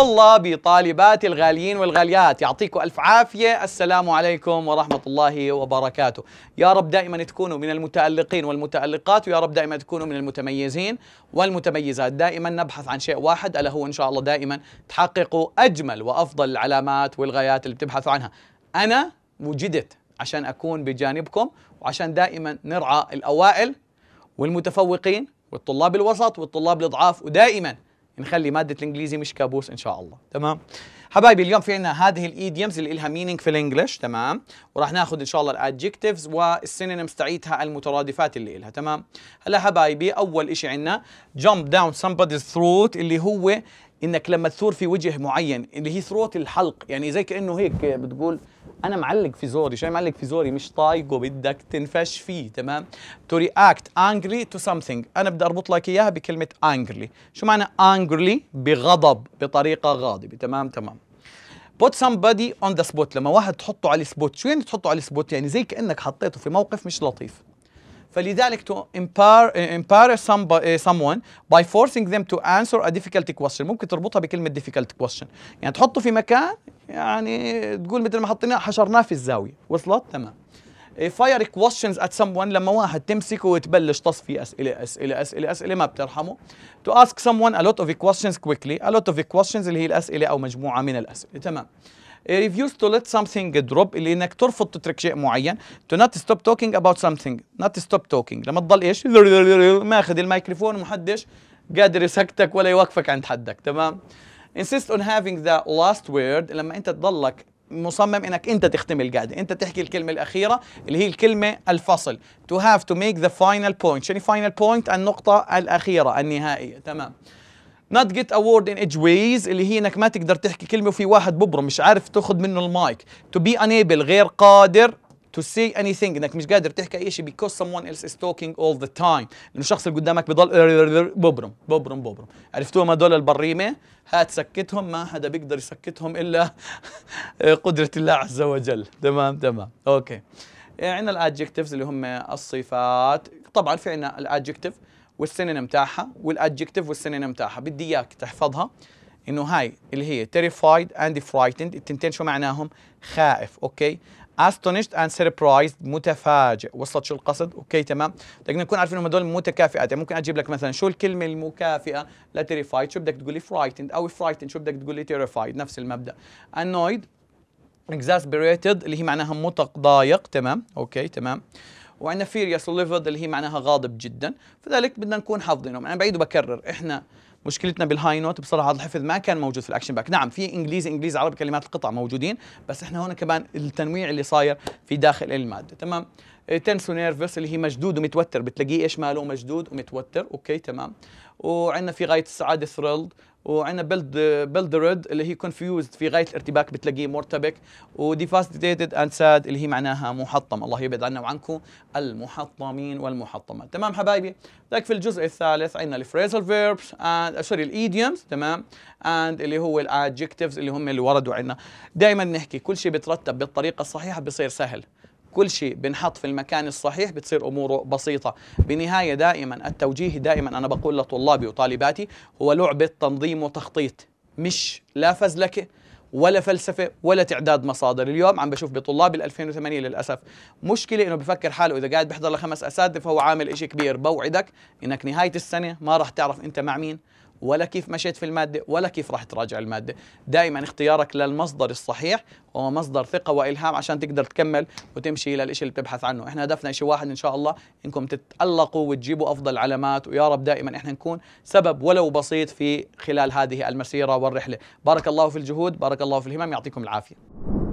الله بطالبات الغاليين والغاليات يعطيكم ألف عافية السلام عليكم ورحمة الله وبركاته يا رب دائما تكونوا من المتألقين والمتألقات ويا رب دائما تكونوا من المتميزين والمتميزات دائما نبحث عن شيء واحد ألا هو إن شاء الله دائما تحققوا أجمل وأفضل العلامات والغايات اللي بتبحثوا عنها أنا وجدت عشان أكون بجانبكم وعشان دائما نرعى الأوائل والمتفوقين والطلاب الوسط والطلاب الضعاف ودائما نخلي ماده الانجليزي مش كابوس ان شاء الله تمام حبايبي اليوم في عندنا هذه الايديمز اللي لها مينينج في الانجلش تمام وراح ناخذ ان شاء الله الادجكتيفز والسينونيمز تاعيتها المترادفات اللي لها تمام هلا حبايبي اول شيء عندنا جامب داون somebody's throat اللي هو انك لما تثور في وجه معين اللي هي ثروت الحلق يعني زي كانه هيك بتقول انا معلق في زوري شو معلق في زوري مش طايقه بدك تنفش فيه تمام تو رياكت انجري تو سمثينج انا بدي اربط لك اياها بكلمه انجري شو معنى انجري بغضب بطريقه غاضبه تمام تمام put somebody on the spot لما واحد تحطه على السبوت شو يعني تحطه على السبوت يعني زي كانك حطيته في موقف مش لطيف فلذلك to empower, empower some, uh, someone by forcing them to answer a difficult question ممكن تربطها بكلمة difficult question يعني تحطه في مكان يعني تقول مثل ما حطيناه حشرناه في الزاوية وصلت تمام فاير eh, questions at someone لما واحد تمسكه وتبلش تصفي أسئلة أسئلة أسئلة أسئلة ما بترحمه to ask someone a lot of questions quickly a lot of questions اللي هي الأسئلة أو مجموعة من الأسئلة تمام ريفيوز تو ليت something دروب uh, اللي انك ترفض تترك شيء معين تو نوت ستوب توكينج اباوت something نوت ستوب توكينج لما تضل ايش ماخذ الميكروفون ومحدش قادر يسكتك ولا يوقفك عند حدك تمام insist on having the last word لما انت تضلك مصمم انك انت تختم القاعده انت تحكي الكلمه الاخيره اللي هي الكلمه الفصل to have to make the final point يعني final point النقطه الاخيره النهائيه تمام not get a word in edgeways اللي هي انك ما تقدر تحكي كلمه وفي واحد ببرم مش عارف تاخذ منه المايك to be unable غير قادر to say anything انك مش قادر تحكي اي شيء because someone else is talking all the time لانه الشخص اللي قدامك بضل ببرم ببرم ببرم عرفتوهم هذول البريمه هات سكتهم ما حدا بيقدر يسكتهم الا قدره الله عز وجل تمام تمام اوكي عندنا الادجكتيفز اللي هم الصفات طبعا في عندنا الادجكتيف والسنن تاعها والادجكتيف والسنن تاعها بدي اياك تحفظها انه هاي اللي هي terrified and frightened التنتين شو معناهم خائف اوكي astonished and surprised متفاجئ وصلت شو القصد اوكي تمام بدنا نكون عارفين انهم هذول متكافئات يعني ممكن اجيب لك مثلا شو الكلمه المكافئه لا terrified شو بدك تقول لي frightened او frightened شو بدك تقول لي terrified نفس المبدا annoyed exasperated اللي هي معناها متضايق تمام اوكي تمام وعندنا فيريوس وليفد اللي هي معناها غاضب جدا فذلك بدنا نكون حافظينهم انا بعيد وبكرر احنا مشكلتنا بالهاي نوت بصراحه هذا الحفظ ما كان موجود في الاكشن باك نعم في انجليزي انجليزي عربي كلمات القطع موجودين بس احنا هون كمان التنويع اللي صاير في داخل الماده تمام إيه، تنسو نيرفس اللي هي مشدود ومتوتر بتلاقيه ايش ماله مشدود ومتوتر اوكي تمام وعندنا في غايه السعاده ثريلد وعندنا بيلد بيلدرد اللي هي كونفيوزد في غايه الارتباك بتلاقيه مرتبك وديفاستيتد اند ساد اللي هي معناها محطم الله يبعد عنا وعنكم المحطمين والمحطمات تمام حبايبي لك في الجزء الثالث عندنا الفريزل فيربس اند سوري الايديومز تمام اند اللي هو الادجكتيفز اللي هم اللي وردوا عندنا دائما نحكي كل شيء بترتب بالطريقه الصحيحه بصير سهل كل شيء بنحط في المكان الصحيح بتصير اموره بسيطه بنهايه دائما التوجيه دائما انا بقول لطلابي وطالباتي هو لعبه تنظيم وتخطيط مش لا فزلكه ولا فلسفه ولا تعداد مصادر اليوم عم بشوف بطلاب ال2008 للاسف مشكله انه بفكر حاله اذا قاعد بحضر لخمس اساتذه فهو عامل إشي كبير بوعدك انك نهايه السنه ما راح تعرف انت مع مين ولا كيف مشيت في المادة ولا كيف راح تراجع المادة دائما اختيارك للمصدر الصحيح هو مصدر ثقة وإلهام عشان تقدر تكمل وتمشي للإشي اللي بتبحث عنه إحنا هدفنا شيء واحد إن شاء الله إنكم تتألقوا وتجيبوا أفضل علامات ويا رب دائما إحنا نكون سبب ولو بسيط في خلال هذه المسيرة والرحلة بارك الله في الجهود بارك الله في الهمم يعطيكم العافية